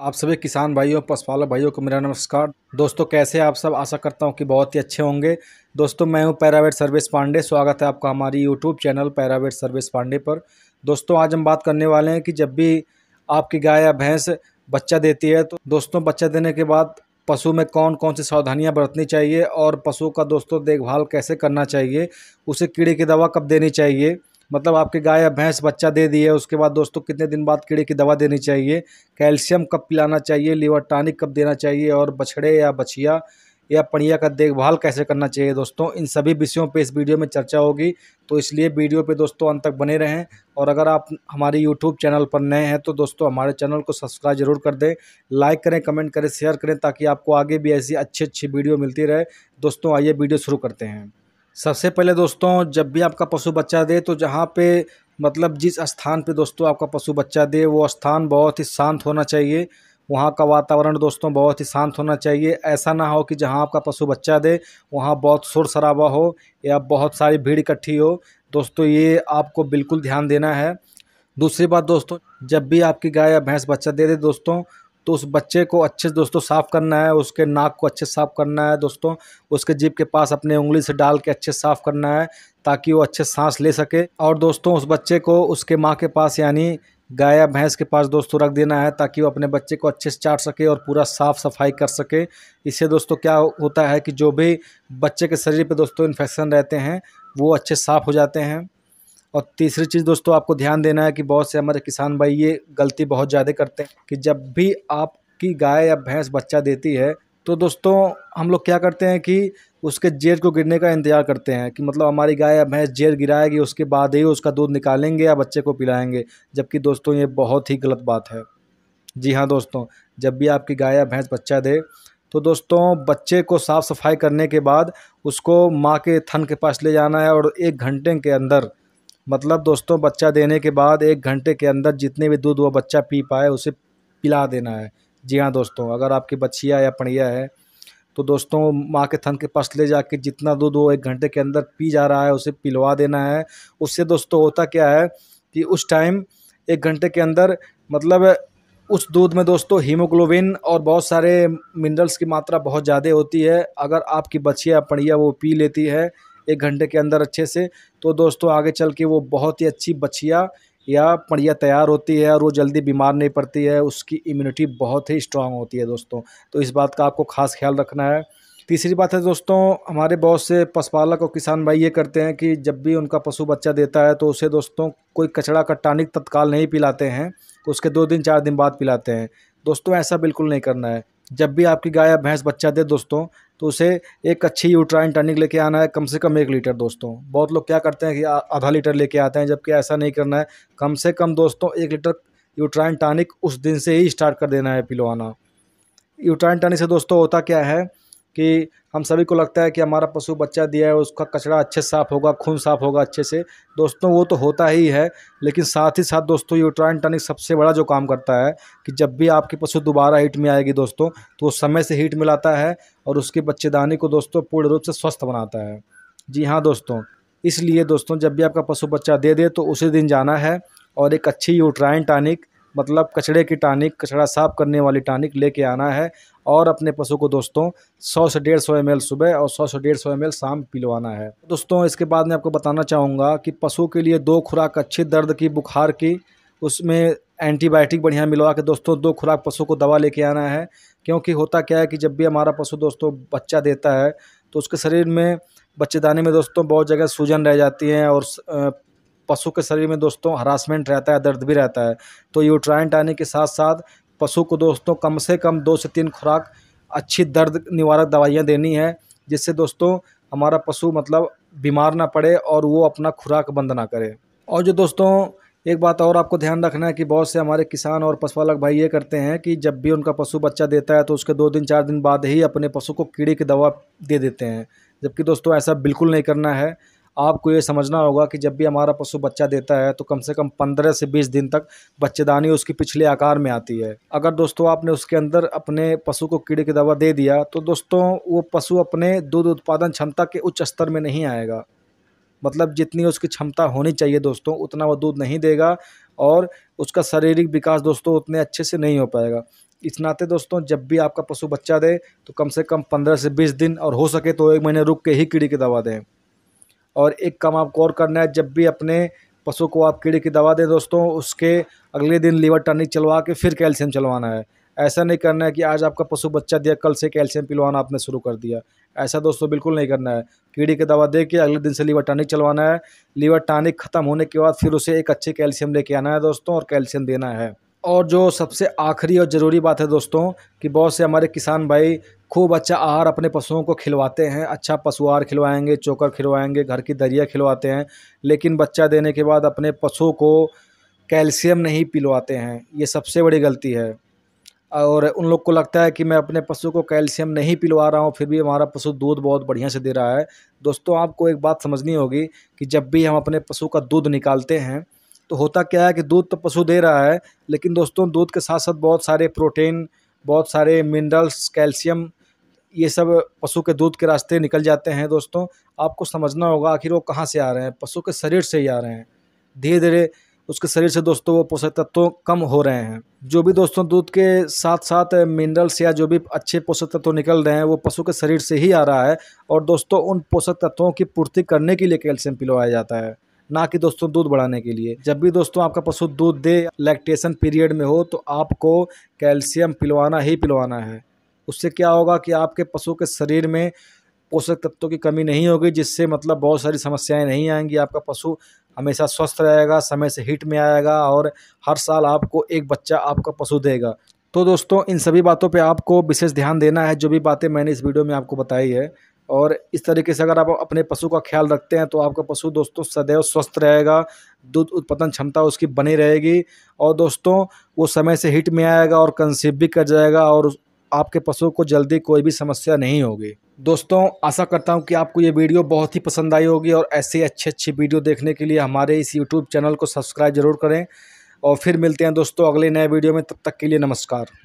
आप सभी किसान भाइयों पशुपालक भाइयों को मेरा नमस्कार दोस्तों कैसे आप सब आशा करता हूं कि बहुत ही अच्छे होंगे दोस्तों मैं हूं पैरावेट सर्विस पांडे स्वागत है आपका हमारी YouTube channel paravet service Pandey पर दोस्तों आज हम बात करने वाले हैं कि जब भी आपकी गाय या भैंस बच्चा देती है तो दोस्तों बच्चा देने के बाद पशु में कौन कौन सी सावधानियाँ बरतनी चाहिए और पशु का दोस्तों देखभाल कैसे करना चाहिए उसे कीड़े की दवा कब देनी चाहिए मतलब आपके गाय या भैंस बच्चा दे दिए उसके बाद दोस्तों कितने दिन बाद कीड़े की दवा देनी चाहिए कैल्शियम कब पिलाना चाहिए लीवर टॉनिक कब देना चाहिए और बछड़े या बछिया या पढ़िया का देखभाल कैसे करना चाहिए दोस्तों इन सभी विषयों पे इस वीडियो में चर्चा होगी तो इसलिए वीडियो पे दोस्तों अंत तक बने रहें और अगर आप हमारे यूट्यूब चैनल पर नए हैं तो दोस्तों हमारे चैनल को सब्सक्राइब जरूर कर दें लाइक करें कमेंट करें शेयर करें ताकि आपको आगे भी ऐसी अच्छी अच्छी वीडियो मिलती रहे दोस्तों आइए वीडियो शुरू करते हैं सबसे पहले दोस्तों जब भी आपका पशु बच्चा दे तो जहाँ पे मतलब जिस स्थान पे दोस्तों आपका पशु बच्चा दे वो स्थान बहुत ही शांत होना चाहिए वहाँ का वातावरण दोस्तों बहुत ही शांत होना चाहिए ऐसा ना हो कि जहाँ आपका पशु बच्चा दे वहाँ बहुत शोर शराबा हो या बहुत सारी भीड़ इकट्ठी हो दोस्तों ये आपको बिल्कुल ध्यान देना है दूसरी बात दोस्तों जब भी आपकी गाय या भैंस बच्चा दे दे दोस्तों तो उस बच्चे को अच्छे से दोस्तों साफ़ करना है उसके नाक को अच्छे साफ़ करना है दोस्तों उसके जीप के पास अपने उंगली से डाल के अच्छे साफ़ करना है ताकि वो अच्छे सांस ले सके और दोस्तों उस बच्चे को उसके माँ के पास यानी गाय या भैंस के पास दोस्तों रख देना है ताकि वो अपने बच्चे को अच्छे से चाट सके और पूरा साफ़ सफाई कर सके इससे दोस्तों क्या होता है कि जो भी बच्चे के शरीर पर दोस्तों इन्फेक्शन रहते हैं वो अच्छे साफ़ हो जाते हैं और तीसरी चीज़ दोस्तों आपको ध्यान देना है कि बहुत से हमारे किसान भाई ये गलती बहुत ज़्यादा करते हैं कि जब भी आपकी गाय या भैंस बच्चा देती है तो दोस्तों हम लोग क्या करते हैं कि उसके जेर को गिरने का इंतज़ार करते हैं कि मतलब हमारी गाय या भैंस जेर गिराएगी उसके बाद ही उसका दूध निकालेंगे या बच्चे को पिलाएंगे जबकि दोस्तों ये बहुत ही गलत बात है जी हाँ दोस्तों जब भी आपकी गाय या भैंस बच्चा दे तो दोस्तों बच्चे को साफ़ सफाई करने के बाद उसको माँ के थन के पास ले जाना है और एक घंटे के अंदर मतलब दोस्तों बच्चा देने के बाद एक घंटे के अंदर जितने भी दूध वो बच्चा पी पाए उसे पिला देना है जी हाँ दोस्तों अगर आपकी बच्चिया या पड़िया है तो दोस्तों माँ के थन के पास ले जाके जितना दूध वो एक घंटे के अंदर पी जा रहा है उसे पिलवा देना है उससे दोस्तों होता क्या है कि उस टाइम एक घंटे के अंदर मतलब उस दूध में दोस्तों हीमोग्लोबिन और बहुत सारे मिनरल्स की मात्रा बहुत ज़्यादा होती है अगर आपकी बच्चिया पड़िया वो पी लेती है एक घंटे के अंदर अच्छे से तो दोस्तों आगे चल के वो बहुत ही अच्छी बछिया या पड़िया तैयार होती है और वो जल्दी बीमार नहीं पड़ती है उसकी इम्यूनिटी बहुत ही स्ट्रांग होती है दोस्तों तो इस बात का आपको खास ख्याल रखना है तीसरी बात है दोस्तों हमारे बहुत से पशुपालक और किसान भाई ये करते हैं कि जब भी उनका पशु बच्चा देता है तो उसे दोस्तों कोई कचड़ा का टानिक तत्काल नहीं पिलाते हैं उसके दो दिन चार दिन बाद पिलाते हैं दोस्तों ऐसा बिल्कुल नहीं करना है जब भी आपकी गाय या भैंस बच्चा दे दोस्तों तो उसे एक अच्छी यूट्राइन टनिक लेके आना है कम से कम एक लीटर दोस्तों बहुत लोग क्या करते हैं कि आधा लीटर लेके आते हैं जबकि ऐसा नहीं करना है कम से कम दोस्तों एक लीटर यूट्राइन टॉनिक उस दिन से ही स्टार्ट कर देना है पिलवाना यूट्राइन टॉनिक से दोस्तों होता क्या है कि हम सभी को लगता है कि हमारा पशु बच्चा दिया है उसका कचरा अच्छे साफ़ होगा खून साफ़ होगा अच्छे से दोस्तों वो तो होता ही है लेकिन साथ ही साथ दोस्तों यूट्राइन टनिक सबसे बड़ा जो काम करता है कि जब भी आपकी पशु दोबारा हीट में आएगी दोस्तों तो वो समय से हीट मिलाता है और उसके बच्चेदानी को दोस्तों पूर्ण रूप से स्वस्थ बनाता है जी हाँ दोस्तों इसलिए दोस्तों जब भी आपका पशु बच्चा दे दे तो उसी दिन जाना है और एक अच्छी यूट्राइन टानिक मतलब कचड़े की टानिक कचड़ा साफ़ करने वाली टानिक लेके आना है और अपने पशु को दोस्तों 100 से 150 सौ सुबह और 100 से 150 सौ शाम पिलवाना है दोस्तों इसके बाद मैं आपको बताना चाहूँगा कि पशु के लिए दो खुराक अच्छी दर्द की बुखार की उसमें एंटीबायोटिक बढ़िया मिलवा के दोस्तों दो खुराक पशु को दवा लेके आना है क्योंकि होता क्या है कि जब भी हमारा पशु दोस्तों बच्चा देता है तो उसके शरीर में बच्चेदानी में दोस्तों बहुत जगह सूजन रह जाती है और पशु के शरीर में दोस्तों हरासमेंट रहता है दर्द भी रहता है तो यूट्राइंट आने के साथ साथ पशु को दोस्तों कम से कम दो से तीन खुराक अच्छी दर्द निवारक दवाइयाँ देनी है जिससे दोस्तों हमारा पशु मतलब बीमार ना पड़े और वो अपना खुराक बंद ना करे और जो दोस्तों एक बात और आपको ध्यान रखना है कि बहुत से हमारे किसान और पशुपालक भाई ये करते हैं कि जब भी उनका पशु बच्चा देता है तो उसके दो दिन चार दिन बाद ही अपने पशु को कीड़े की दवा दे देते हैं जबकि दोस्तों ऐसा बिल्कुल नहीं करना है आपको ये समझना होगा कि जब भी हमारा पशु बच्चा देता है तो कम से कम पंद्रह से बीस दिन तक बच्चेदानी उसकी पिछले आकार में आती है अगर दोस्तों आपने उसके अंदर अपने पशु को कीड़े की दवा दे दिया तो दोस्तों वो पशु अपने दूध उत्पादन क्षमता के उच्च स्तर में नहीं आएगा मतलब जितनी उसकी क्षमता होनी चाहिए दोस्तों उतना वो दूध नहीं देगा और उसका शारीरिक विकास दोस्तों उतने अच्छे से नहीं हो पाएगा इस नाते दोस्तों जब भी आपका पशु बच्चा दे तो कम से कम पंद्रह से बीस दिन और हो सके तो एक महीने रुक के ही कीड़ी की दवा दें और एक काम आपको और करना है जब भी अपने पशु को आप कीड़े की दवा दें दोस्तों उसके अगले दिन लीवर टनिक चलवा के फिर कैल्शियम चलवाना है ऐसा नहीं करना है कि आज आपका पशु बच्चा दिया कल से कैल्शियम पिलवाना आपने शुरू कर दिया ऐसा दोस्तों बिल्कुल नहीं करना है कीड़ी की दवा दे के अगले दिन से लीवर टॉनिक चलवाना है लीवर टॉनिक ख़त्म होने के बाद फिर उसे एक अच्छे कैल्शियम लेके आना है दोस्तों और कैल्शियम देना है और जो सबसे आखिरी और ज़रूरी बात है दोस्तों कि बहुत से हमारे किसान भाई खूब अच्छा आहार अपने पशुओं को खिलवाते हैं अच्छा पशु आहार खिलवाएंगे चोकर खिलवाएंगे घर की दरिया खिलवाते हैं लेकिन बच्चा देने के बाद अपने पशु को कैल्शियम नहीं पिलवाते हैं ये सबसे बड़ी गलती है और उन लोग को लगता है कि मैं अपने पशु को कैल्शियम नहीं पिलवा रहा हूँ फिर भी हमारा पशु दूध बहुत बढ़िया से दे रहा है दोस्तों आपको एक बात समझनी होगी कि जब भी हम अपने पशु का दूध निकालते हैं तो होता क्या है कि दूध तो पशु दे रहा है लेकिन दोस्तों दूध के साथ साथ बहुत सारे प्रोटीन बहुत सारे मिनरल्स कैल्शियम ये सब पशु के दूध के रास्ते निकल जाते हैं दोस्तों आपको समझना होगा आखिर वो कहाँ से आ रहे हैं पशु के शरीर से ही आ रहे हैं धीरे धीरे उसके शरीर से दोस्तों वो पोषक तत्व कम हो रहे हैं जो भी दोस्तों दूध के साथ साथ मिनरल्स या जो भी अच्छे पोषक तत्व निकल रहे हैं वो पशु के शरीर से ही आ रहा है और दोस्तों उन पोषक तत्वों की पूर्ति करने के लिए कैल्शियम पिलवाया जाता है ना कि दोस्तों दूध बढ़ाने के लिए जब भी दोस्तों आपका पशु दूध दे लैक्टेशन पीरियड में हो तो आपको कैल्शियम पिलवाना ही पिलवाना है उससे क्या होगा कि आपके पशु के शरीर में पोषक तत्वों की कमी नहीं होगी जिससे मतलब बहुत सारी समस्याएं नहीं आएंगी आपका पशु हमेशा स्वस्थ रहेगा समय से हिट में आएगा और हर साल आपको एक बच्चा आपका पशु देगा तो दोस्तों इन सभी बातों पे आपको विशेष ध्यान देना है जो भी बातें मैंने इस वीडियो में आपको बताई है और इस तरीके से अगर आप अपने पशु का ख्याल रखते हैं तो आपका पशु दोस्तों सदैव स्वस्थ रहेगा दूध उत्पादन क्षमता उसकी बनी रहेगी और दोस्तों वो समय से हिट में आएगा और कंसीव भी कर जाएगा और आपके पशु को जल्दी कोई भी समस्या नहीं होगी दोस्तों आशा करता हूँ कि आपको ये वीडियो बहुत ही पसंद आई होगी और ऐसे अच्छी अच्छी वीडियो देखने के लिए हमारे इस यूट्यूब चैनल को सब्सक्राइब जरूर करें और फिर मिलते हैं दोस्तों अगले नए वीडियो में तब तक के लिए नमस्कार